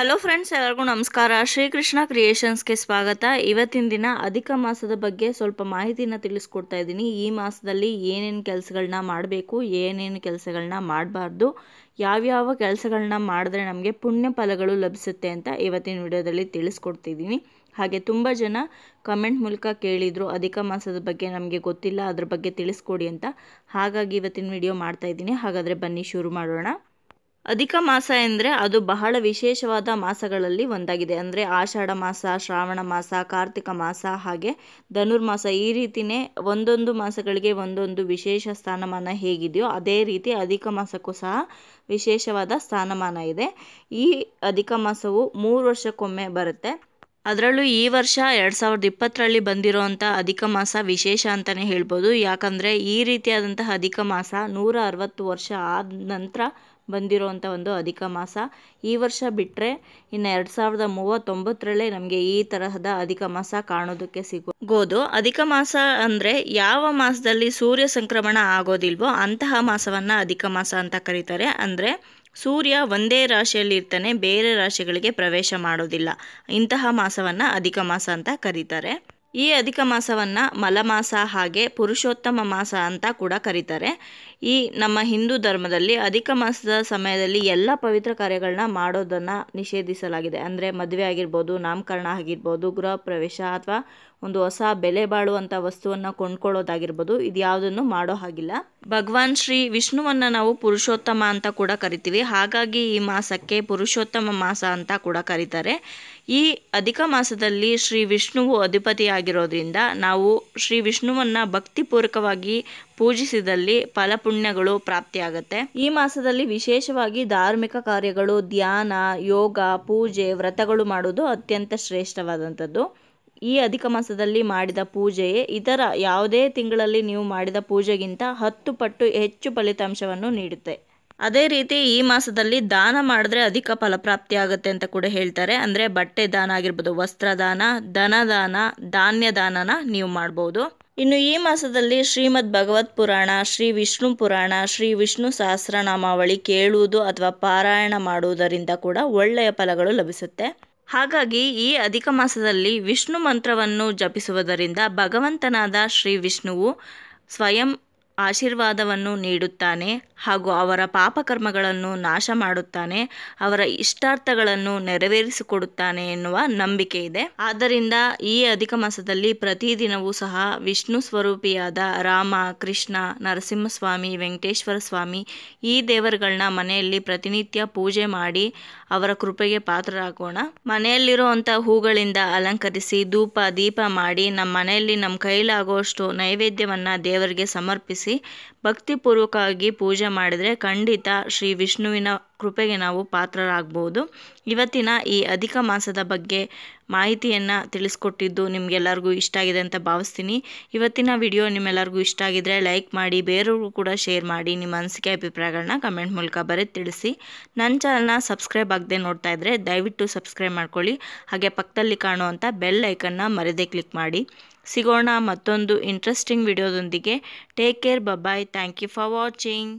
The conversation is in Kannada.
ಹಲೋ ಫ್ರೆಂಡ್ಸ್ ಎಲ್ಲರಿಗೂ ನಮಸ್ಕಾರ ಶ್ರೀಕೃಷ್ಣ ಕ್ರಿಯೇಷನ್ಸ್ಗೆ ಸ್ವಾಗತ ಇವತ್ತಿನ ದಿನ ಅಧಿಕ ಮಾಸದ ಬಗ್ಗೆ ಸ್ವಲ್ಪ ಮಾಹಿತಿನ ತಿಳಿಸ್ಕೊಡ್ತಾ ಇದ್ದೀನಿ ಈ ಮಾಸದಲ್ಲಿ ಏನೇನು ಕೆಲಸಗಳನ್ನ ಮಾಡಬೇಕು ಏನೇನು ಕೆಲಸಗಳನ್ನ ಮಾಡಬಾರ್ದು ಯಾವ್ಯಾವ ಕೆಲಸಗಳನ್ನ ಮಾಡಿದ್ರೆ ನಮಗೆ ಪುಣ್ಯ ಫಲಗಳು ಲಭಿಸುತ್ತೆ ಅಂತ ಇವತ್ತಿನ ವಿಡಿಯೋದಲ್ಲಿ ತಿಳಿಸ್ಕೊಡ್ತಿದ್ದೀನಿ ಹಾಗೆ ತುಂಬ ಜನ ಕಮೆಂಟ್ ಮೂಲಕ ಕೇಳಿದರು ಅಧಿಕ ಮಾಸದ ಬಗ್ಗೆ ನಮಗೆ ಗೊತ್ತಿಲ್ಲ ಅದ್ರ ಬಗ್ಗೆ ತಿಳಿಸ್ಕೊಡಿ ಅಂತ ಹಾಗಾಗಿ ಇವತ್ತಿನ ವಿಡಿಯೋ ಮಾಡ್ತಾ ಇದ್ದೀನಿ ಹಾಗಾದರೆ ಬನ್ನಿ ಶುರು ಮಾಡೋಣ ಅಧಿಕ ಮಾಸ ಎಂದರೆ ಅದು ಬಹಳ ವಿಶೇಷವಾದ ಮಾಸಗಳಲ್ಲಿ ಒಂದಾಗಿದೆ ಅಂದರೆ ಆಷಾಢ ಮಾಸ ಶ್ರಾವಣ ಮಾಸ ಕಾರ್ತಿಕ ಮಾಸ ಹಾಗೆ ಧನುರ್ಮಾಸ ಈ ರೀತಿಯೇ ಒಂದೊಂದು ಮಾಸಗಳಿಗೆ ಒಂದೊಂದು ವಿಶೇಷ ಸ್ಥಾನಮಾನ ಹೇಗಿದೆಯೋ ಅದೇ ರೀತಿ ಅಧಿಕ ಮಾಸಕ್ಕೂ ಸಹ ವಿಶೇಷವಾದ ಸ್ಥಾನಮಾನ ಇದೆ ಈ ಅಧಿಕ ಮಾಸವು ಮೂರು ವರ್ಷಕ್ಕೊಮ್ಮೆ ಬರುತ್ತೆ ಅದರಲ್ಲೂ ಈ ವರ್ಷ ಎರಡು ಸಾವಿರದ ಇಪ್ಪತ್ತರಲ್ಲಿ ಬಂದಿರುವಂಥ ಅಧಿಕ ಮಾಸ ವಿಶೇಷ ಅಂತಲೇ ಹೇಳ್ಬೋದು ಯಾಕಂದರೆ ಈ ರೀತಿಯಾದಂತಹ ಅಧಿಕ ಮಾಸ ನೂರ ಅರವತ್ತು ವರ್ಷ ಆದ ನಂತರ ಬಂದಿರೋವಂಥ ಒಂದು ಅಧಿಕ ಮಾಸ ಈ ವರ್ಷ ಬಿಟ್ಟರೆ ಇನ್ನು ಎರಡು ಸಾವಿರದ ಮೂವತ್ತೊಂಬತ್ತರಲ್ಲೇ ನಮಗೆ ಈ ತರಹದ ಅಧಿಕ ಮಾಸ ಕಾಣೋದಕ್ಕೆ ಸಿಗೋದು ಅಧಿಕ ಮಾಸ ಅಂದರೆ ಯಾವ ಮಾಸದಲ್ಲಿ ಸೂರ್ಯ ಸಂಕ್ರಮಣ ಆಗೋದಿಲ್ವೋ ಅಂತಹ ಮಾಸವನ್ನು ಅಧಿಕ ಮಾಸ ಅಂತ ಕರೀತಾರೆ ಅಂದರೆ ಸೂರ್ಯ ಒಂದೇ ರಾಶಿಯಲ್ಲಿ ಇರ್ತಾನೆ ಬೇರೆ ರಾಶಿಗಳಿಗೆ ಪ್ರವೇಶ ಮಾಡೋದಿಲ್ಲ ಇಂತಹ ಮಾಸವನ್ನು ಅಧಿಕ ಮಾಸ ಅಂತ ಕರೀತಾರೆ ಈ ಅಧಿಕ ಮಾಸವನ್ನು ಮಲಮಾಸ ಹಾಗೆ ಪುರುಷೋತ್ತಮ ಮಾಸ ಅಂತ ಕೂಡ ಕರೀತಾರೆ ಈ ನಮ್ಮ ಹಿಂದೂ ಧರ್ಮದಲ್ಲಿ ಅಧಿಕ ಮಾಸದ ಸಮಯದಲ್ಲಿ ಎಲ್ಲ ಪವಿತ್ರ ಕಾರ್ಯಗಳನ್ನ ಮಾಡೋದನ್ನ ನಿಷೇಧಿಸಲಾಗಿದೆ ಅಂದ್ರೆ ಮದುವೆ ಆಗಿರ್ಬೋದು ನಾಮಕರಣ ಆಗಿರ್ಬೋದು ಗೃಹ ಪ್ರವೇಶ ಅಥವಾ ಒಂದು ಹೊಸ ಬೆಲೆ ಬಾಳುವಂತ ವಸ್ತುವನ್ನ ಕೊಂಡ್ಕೊಳ್ಳೋದಾಗಿರ್ಬೋದು ಇದು ಯಾವುದನ್ನು ಮಾಡೋ ಹಾಗಿಲ್ಲ ಭಗವಾನ್ ಶ್ರೀ ವಿಷ್ಣುವನ್ನ ನಾವು ಪುರುಷೋತ್ತಮ ಅಂತ ಕೂಡ ಕರಿತೀವಿ ಹಾಗಾಗಿ ಈ ಮಾಸಕ್ಕೆ ಪುರುಷೋತ್ತಮ ಮಾಸ ಅಂತ ಕೂಡ ಕರೀತಾರೆ ಈ ಅಧಿಕ ಮಾಸದಲ್ಲಿ ಶ್ರೀ ವಿಷ್ಣುವು ಅಧಿಪತಿಯಾಗಿರೋದ್ರಿಂದ ನಾವು ಶ್ರೀ ವಿಷ್ಣುವನ್ನ ಭಕ್ತಿಪೂರ್ವಕವಾಗಿ ಪೂಜಿಸಿದಲ್ಲಿ ಫಲಪುಣ್ಯಗಳು ಪ್ರಾಪ್ತಿಯಾಗತ್ತೆ ಈ ಮಾಸದಲ್ಲಿ ವಿಶೇಷವಾಗಿ ಧಾರ್ಮಿಕ ಕಾರ್ಯಗಳು ಧ್ಯಾನ ಯೋಗ ಪೂಜೆ ವ್ರತಗಳು ಮಾಡುವುದು ಅತ್ಯಂತ ಶ್ರೇಷ್ಠವಾದಂಥದ್ದು ಈ ಅಧಿಕ ಮಾಸದಲ್ಲಿ ಮಾಡಿದ ಪೂಜೆಯೇ ಇತರ ಯಾವುದೇ ತಿಂಗಳಲ್ಲಿ ನೀವು ಮಾಡಿದ ಪೂಜೆಗಿಂತ ಹತ್ತು ಪಟ್ಟು ಹೆಚ್ಚು ಫಲಿತಾಂಶವನ್ನು ನೀಡುತ್ತೆ ಅದೇ ರೀತಿ ಈ ಮಾಸದಲ್ಲಿ ದಾನ ಮಾಡಿದ್ರೆ ಅಧಿಕ ಫಲಪ್ರಾಪ್ತಿ ಆಗುತ್ತೆ ಅಂತ ಕೂಡ ಹೇಳ್ತಾರೆ ಅಂದರೆ ಬಟ್ಟೆ ದಾನ ಆಗಿರ್ಬೋದು ವಸ್ತ್ರದಾನ ಧನದಾನ ಧಾನ್ಯದಾನನ ನೀವು ಮಾಡ್ಬೋದು ಇನ್ನು ಈ ಮಾಸದಲ್ಲಿ ಶ್ರೀಮದ್ ಭಗವತ್ ಪುರಾಣ ಶ್ರೀ ವಿಷ್ಣು ಪುರಾಣ ಶ್ರೀ ವಿಷ್ಣು ಸಹಸ್ರನಾಮಾವಳಿ ಕೇಳುವುದು ಅಥವಾ ಪಾರಾಯಣ ಮಾಡುವುದರಿಂದ ಕೂಡ ಒಳ್ಳೆಯ ಫಲಗಳು ಲಭಿಸುತ್ತೆ ಹಾಗಾಗಿ ಈ ಅಧಿಕ ಮಾಸದಲ್ಲಿ ವಿಷ್ಣು ಮಂತ್ರವನ್ನು ಜಪಿಸುವುದರಿಂದ ಭಗವಂತನಾದ ಶ್ರೀ ವಿಷ್ಣುವು ಸ್ವಯಂ ಆಶೀರ್ವಾದವನ್ನು ನೀಡುತ್ತಾನೆ ಹಾಗೂ ಅವರ ಪಾಪಕರ್ಮಗಳನ್ನು ನಾಶ ಮಾಡುತ್ತಾನೆ ಅವರ ಇಷ್ಟಾರ್ಥಗಳನ್ನು ನೆರವೇರಿಸಿಕೊಡುತ್ತಾನೆ ಎನ್ನುವ ನಂಬಿಕೆ ಇದೆ ಆದ್ದರಿಂದ ಈ ಅಧಿಕ ಮಾಸದಲ್ಲಿ ಪ್ರತಿದಿನವೂ ಸಹ ವಿಷ್ಣು ಸ್ವರೂಪಿಯಾದ ರಾಮ ಕೃಷ್ಣ ನರಸಿಂಹಸ್ವಾಮಿ ವೆಂಕಟೇಶ್ವರ ಸ್ವಾಮಿ ಈ ದೇವರುಗಳನ್ನ ಮನೆಯಲ್ಲಿ ಪ್ರತಿನಿತ್ಯ ಪೂಜೆ ಮಾಡಿ ಅವರ ಕೃಪೆಗೆ ಪಾತ್ರರಾಗೋಣ ಮನೆಯಲ್ಲಿರುವಂಥ ಹೂಗಳಿಂದ ಅಲಂಕರಿಸಿ ಧೂಪ ದೀಪ ಮಾಡಿ ನಮ್ಮ ಮನೆಯಲ್ಲಿ ನಮ್ಮ ಕೈಲಾಗುವಷ್ಟು ನೈವೇದ್ಯವನ್ನು ದೇವರಿಗೆ ಸಮರ್ಪಿಸಿ ಭಕ್ತಿ ಭಕ್ತಿಪೂರ್ವಕವಾಗಿ ಪೂಜೆ ಮಾಡಿದರೆ ಖಂಡಿತ ಶ್ರೀ ವಿಷ್ಣುವಿನ ಕೃಪೆಗೆ ನಾವು ಪಾತ್ರರಾಗ್ಬೋದು ಇವತ್ತಿನ ಈ ಅಧಿಕ ಮಾಸದ ಬಗ್ಗೆ ಮಾಹಿತಿಯನ್ನು ತಿಳಿಸ್ಕೊಟ್ಟಿದ್ದು ನಿಮಗೆಲ್ಲರಿಗೂ ಇಷ್ಟ ಆಗಿದೆ ಅಂತ ಭಾವಿಸ್ತೀನಿ ಇವತ್ತಿನ ವಿಡಿಯೋ ನಿಮ್ಮೆಲ್ಲರಿಗೂ ಇಷ್ಟ ಆಗಿದ್ರೆ ಲೈಕ್ ಮಾಡಿ ಬೇರೆಯವ್ರಿಗೂ ಕೂಡ ಶೇರ್ ಮಾಡಿ ನಿಮ್ಮ ಅನಿಸಿಕೆ ಅಭಿಪ್ರಾಯಗಳನ್ನ ಕಮೆಂಟ್ ಮೂಲಕ ಬರೆ ತಿಳಿಸಿ ನನ್ನ ಚಾನಲ್ನ ಸಬ್ಸ್ಕ್ರೈಬ್ ಆಗದೆ ನೋಡ್ತಾ ಇದ್ದರೆ ದಯವಿಟ್ಟು ಸಬ್ಸ್ಕ್ರೈಬ್ ಮಾಡ್ಕೊಳ್ಳಿ ಹಾಗೆ ಪಕ್ಕದಲ್ಲಿ ಕಾಣುವಂಥ ಬೆಲ್ ಐಕನ್ನ ಮರೆದೇ ಕ್ಲಿಕ್ ಮಾಡಿ ಸಿಗೋಣ ಮತ್ತೊಂದು ಇಂಟ್ರೆಸ್ಟಿಂಗ್ ವಿಡಿಯೋದೊಂದಿಗೆ take care bye bye thank you for watching